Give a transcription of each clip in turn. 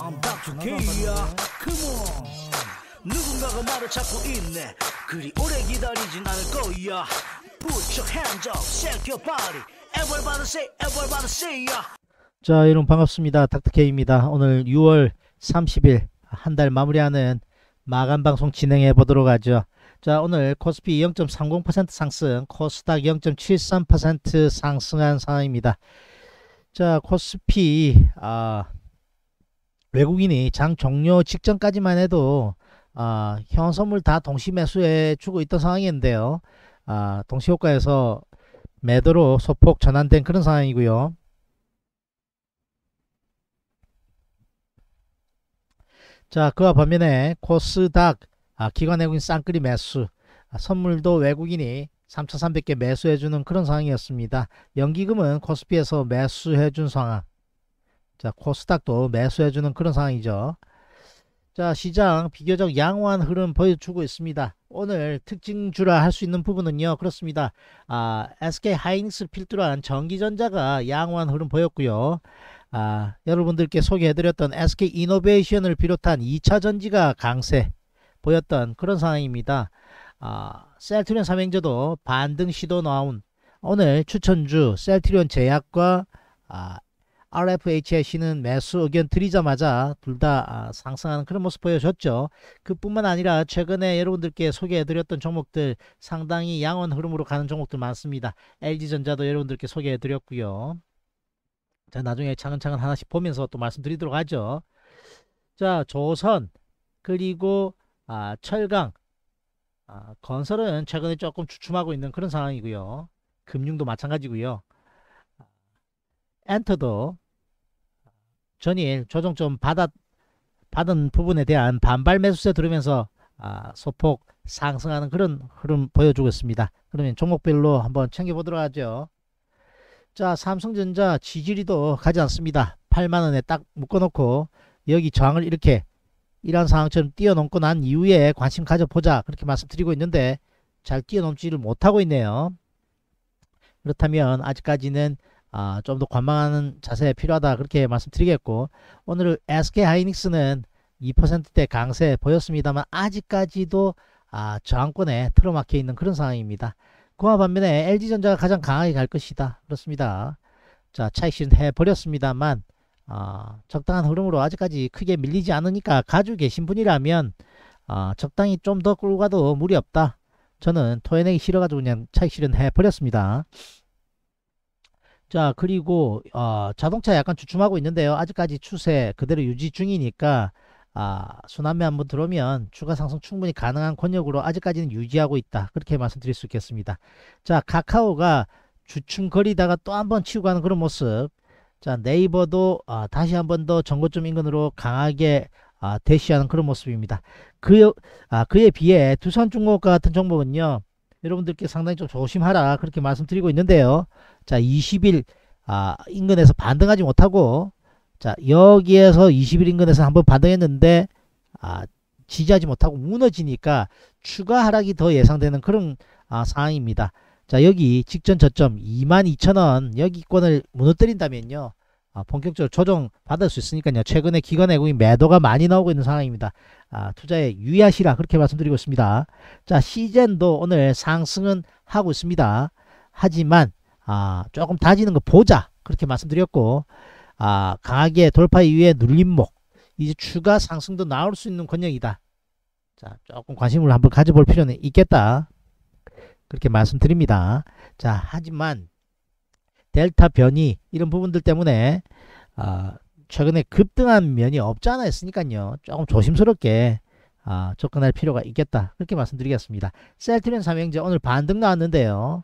I'm back to K야 Come on 누군가가 말을 찾고 있네 그리 오래 기다리진 않을 거야 Put your hands up, shake your body Everybody say, everybody say yeah. 자 여러분 반갑습니다 닥터K입니다 e 오늘 6월 30일 한 달 마무리하는 마감방송 진행해 보도록 하죠 자 오늘 코스피 0.30% 상승 코스닥 0.73% 상승한 상황입니다 자 코스피 아 어, 외국인이 장 종료 직전까지만 해도 아, 현 선물 다 동시 매수해 주고 있던 상황인데요. 아, 동시 효과에서 매도로 소폭 전환된 그런 상황이고요. 자, 그와 반면에 코스닥 아, 기관 외국인 쌍끌이 매수, 아, 선물도 외국인이 3,300개 매수해주는 그런 상황이었습니다. 연기금은 코스피에서 매수해준 상황. 자, 코스닥도 매수해주는 그런 상황이죠. 자, 시장 비교적 양호한 흐름 보여주고 있습니다. 오늘 특징주라 할 수 있는 부분은요. 그렇습니다. 아, SK 하이닉스 필두란 전기전자가 양호한 흐름 보였고요. 아, 여러분들께 소개해드렸던 SK 이노베이션을 비롯한 2차 전지가 강세 보였던 그런 상황입니다. 아, 셀트리온 삼행제도 반등 시도 나온 오늘 추천주 셀트리온 제약과 아, RFHIC는 매수 의견 드리자마자 둘다 아, 상승하는 그런 모습 보여줬죠. 그뿐만 아니라 최근에 여러분들께 소개해드렸던 종목들 상당히 양원 흐름으로 가는 종목들 많습니다. LG전자도 여러분들께 소개해드렸고요. 자 나중에 차근차근 하나씩 보면서 또 말씀드리도록 하죠. 자 조선 그리고 아, 철강 아, 건설은 최근에 조금 주춤하고 있는 그런 상황이고요. 금융도 마찬가지고요. 엔터도 전일 조정점 받아, 받은 부분에 대한 반발 매수세 들으면서 아, 소폭 상승하는 그런 흐름 보여주고 있습니다. 그러면 종목별로 한번 챙겨보도록 하죠. 자 삼성전자 지지리도 가지 않습니다. 8만원에 딱 묶어놓고 여기 저항을 이렇게 이런 상황처럼 뛰어넘고 난 이후에 관심 가져보자 그렇게 말씀드리고 있는데 잘 뛰어넘지를 못하고 있네요. 그렇다면 아직까지는 아, 좀 더 관망하는 자세 필요하다 그렇게 말씀드리겠고 오늘 SK 하이닉스는 2%대 강세 보였습니다만 아직까지도 아, 저항권에 틀어막혀 있는 그런 상황입니다. 그와 반면에 LG전자가 가장 강하게 갈 것이다. 그렇습니다. 자, 차익 실현해 버렸습니다만 아, 적당한 흐름으로 아직까지 크게 밀리지 않으니까 가지고 계신 분이라면 아, 적당히 좀 더 끌고 가도 무리 없다. 저는 토해내기 싫어가지고 그냥 차익 실현해 버렸습니다. 자 그리고 어, 자동차 약간 주춤하고 있는데요. 아직까지 추세 그대로 유지 중이니까 아, 순환매 한번 들어오면 추가 상승 충분히 가능한 권역으로 아직까지는 유지하고 있다. 그렇게 말씀드릴 수 있겠습니다. 자 카카오가 주춤거리다가 또 한번 치고 가는 그런 모습 자 네이버도 아, 다시 한번 더 정고점 인근으로 강하게 아, 대시하는 그런 모습입니다. 그, 아, 그에 비해 두산중공업 같은 종목은요. 여러분들께 상당히 좀 조심하라 그렇게 말씀드리고 있는데요. 자 20일 아, 인근에서 반등하지 못하고 자 여기에서 20일 인근에서 한번 반등했는데 아, 지지하지 못하고 무너지니까 추가 하락이 더 예상되는 그런 아, 상황입니다. 자 여기 직전 저점 22,000원 여기권을 무너뜨린다면요. 아, 본격적으로 조정 받을 수 있으니까요. 최근에 기관 외국인 매도가 많이 나오고 있는 상황입니다. 아, 투자에 유의하시라 그렇게 말씀드리고 있습니다. 자 시젠도 오늘 상승은 하고 있습니다. 하지만 아, 조금 다지는 거 보자 그렇게 말씀드렸고 아, 강하게 돌파 이후에 눌림목 이제 추가 상승도 나올 수 있는 권역이다. 자 조금 관심을 한번 가져볼 필요는 있겠다. 그렇게 말씀드립니다. 자 하지만 델타 변이 이런 부분들 때문에 아, 최근에 급등한 면이 없지 않아 있으니까요. 조금 조심스럽게 아, 접근할 필요가 있겠다. 그렇게 말씀드리겠습니다. 셀트리온 삼형제 오늘 반등 나왔는데요.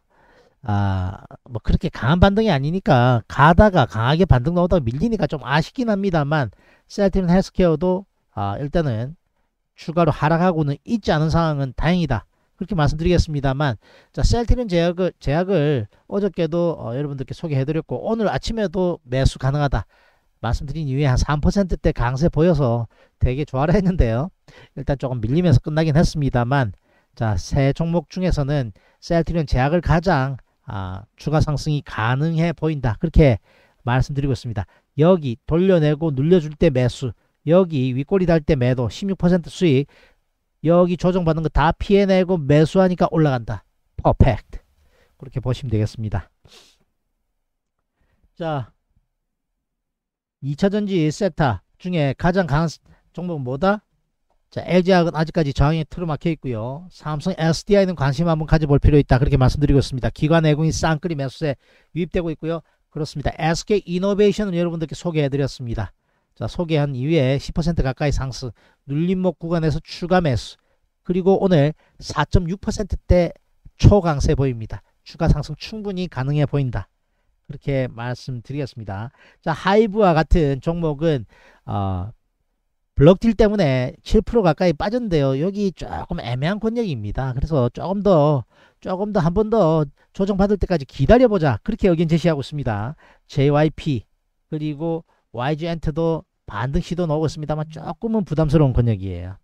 아, 뭐 그렇게 강한 반등이 아니니까 가다가 강하게 반등 나오다가 밀리니까 좀 아쉽긴 합니다만 셀트리온 헬스케어도 아, 일단은 추가로 하락하고는 있지 않은 상황은 다행이다. 그렇게 말씀드리겠습니다만 자 셀트리온 제약을, 제약을 어저께도 어, 여러분들께 소개해드렸고 오늘 아침에도 매수 가능하다. 말씀드린 이후에 한 3%대 강세 보여서 되게 좋아라 했는데요. 일단 조금 밀리면서 끝나긴 했습니다만 자, 세 종목 중에서는 셀트리온 제약을 가장 아, 추가 상승이 가능해 보인다. 그렇게 말씀드리고 있습니다. 여기 돌려내고 눌려줄 때 매수, 여기 윗꼬리 달 때 매도, 16% 수익, 여기 조정받는 거 다 피해내고 매수하니까 올라간다. 퍼펙트. 그렇게 보시면 되겠습니다. 자, 2차전지 세타 중에 가장 강한 종목은 뭐다? 자, LG학은 아직까지 저항에 틀어막혀 있고요. 삼성 SDI는 관심 한번 가져볼 필요 있다. 그렇게 말씀드리고 있습니다. 기관 외국인 쌍끌이 매수세 유입되고 있고요. 그렇습니다. SK 이노베이션은 여러분들께 소개해드렸습니다. 자, 소개한 이후에 10% 가까이 상승, 눌림목 구간에서 추가 매수, 그리고 오늘 4.6%대 초강세 보입니다. 추가 상승 충분히 가능해 보인다. 그렇게 말씀드리겠습니다. 자, 하이브와 같은 종목은 어, 블럭딜 때문에 7% 가까이 빠졌는데요. 여기 조금 애매한 권역입니다. 그래서 조금 더 조금 더 한 번 더 조정받을 때까지 기다려보자. 그렇게 의견 제시하고 있습니다. JYP 그리고 YG엔트도 반등 시도 나오고 있습니다만 조금은 부담스러운 권역이에요.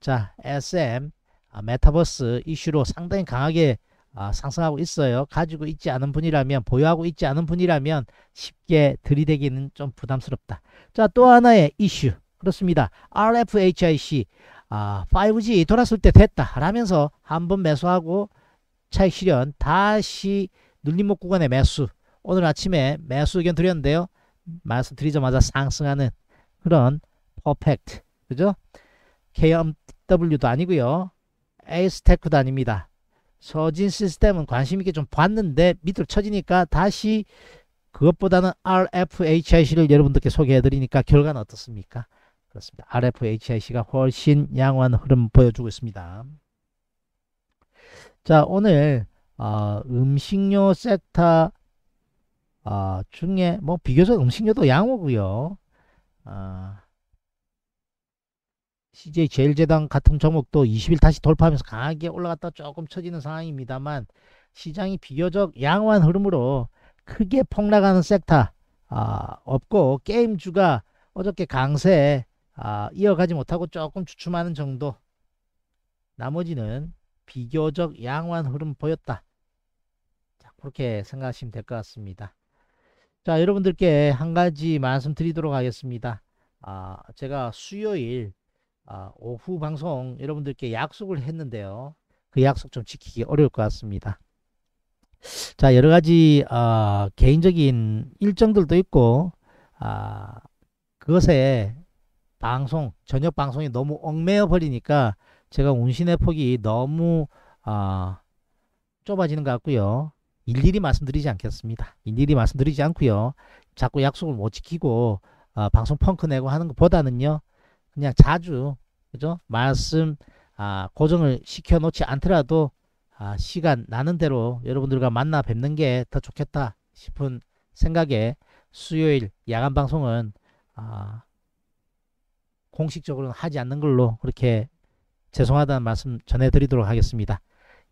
자, SM 아, 메타버스 이슈로 상당히 강하게 아, 상승하고 있어요. 가지고 있지 않은 분이라면 보유하고 있지 않은 분이라면 쉽게 들이대기는 좀 부담스럽다. 자 또 하나의 이슈 그렇습니다. RFHIC 아, 5G 돌았을 때 됐다 라면서 한 번 매수하고 차익 실현 다시 눌림목 구간에 매수 오늘 아침에 매수 의견 드렸는데요. 말씀드리자마자 상승하는 그런 퍼펙트 그죠? KMW도 아니고요. 에이스테크도 아닙니다. 서진 시스템은 관심 있게 좀 봤는데 밑으로 쳐지니까 다시 그것보다는 RFHIC를 여러분들께 소개해드리니까 결과는 어떻습니까? 그렇습니다. RFHIC가 훨씬 양호한 흐름 보여주고 있습니다. 자 오늘 어, 음식료 세타 어, 중에 뭐 비교적 음식료도 양호고요. 어, CJ 제일제당 같은 종목도 20일 다시 돌파하면서 강하게 올라갔다 조금 처지는 상황입니다만 시장이 비교적 양호한 흐름으로 크게 폭락하는 섹터 아, 없고 게임주가 어저께 강세 아, 이어가지 못하고 조금 주춤하는 정도 나머지는 비교적 양호한 흐름 보였다. 자, 그렇게 생각하시면 될 것 같습니다. 자, 여러분들께 한 가지 말씀드리도록 하겠습니다. 아, 제가 수요일 아, 오후 방송 여러분들께 약속을 했는데요. 그 약속 좀 지키기 어려울 것 같습니다. 자 여러 가지 어, 개인적인 일정들도 있고 아, 그것에 방송 저녁 방송이 너무 얽매여 버리니까 제가 운신의 폭이 너무 아, 좁아지는 것 같고요. 일일이 말씀드리지 않겠습니다. 일일이 말씀드리지 않고요. 자꾸 약속을 못 지키고 아, 방송 펑크 내고 하는 것보다는요. 그냥 자주 그죠? 말씀 아, 고정을 시켜 놓지 않더라도 아, 시간 나는 대로 여러분들과 만나 뵙는 게 더 좋겠다 싶은 생각에 수요일 야간 방송은 아, 공식적으로는 하지 않는 걸로 그렇게 죄송하다는 말씀 전해드리도록 하겠습니다.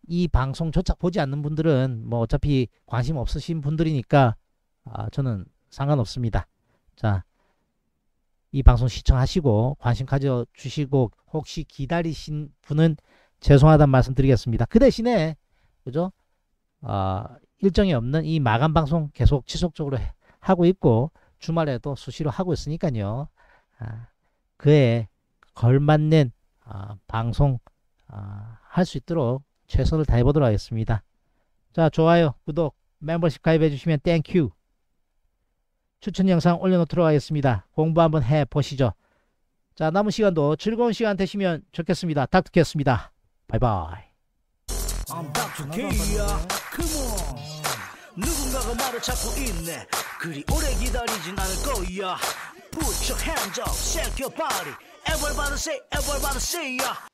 이 방송조차 보지 않는 분들은 뭐 어차피 관심 없으신 분들이니까 아, 저는 상관없습니다. 자, 이 방송 시청하시고 관심 가져주시고 혹시 기다리신 분은 죄송하다는 말씀 드리겠습니다. 그 대신에 그죠? 어, 일정이 없는 이 마감 방송 계속 지속적으로 하고 있고 주말에도 수시로 하고 있으니까요. 아, 그에 걸맞는 아, 방송 아, 할수 있도록 최선을 다해보도록 하겠습니다. 자 좋아요, 구독, 멤버십 가입해주시면 땡큐 추천 영상 올려놓도록 하겠습니다. 공부 한번 해보시죠. 자 남은 시간도 즐거운 시간 되시면 좋겠습니다. 닥터키였습니다. 바이바이. I'm Dr. k Come on. 누군가가 말을 찾고 있네. 그리 오래 기다리진 않을 거야. Put your hands up, shake your body. Everybody say, everybody say,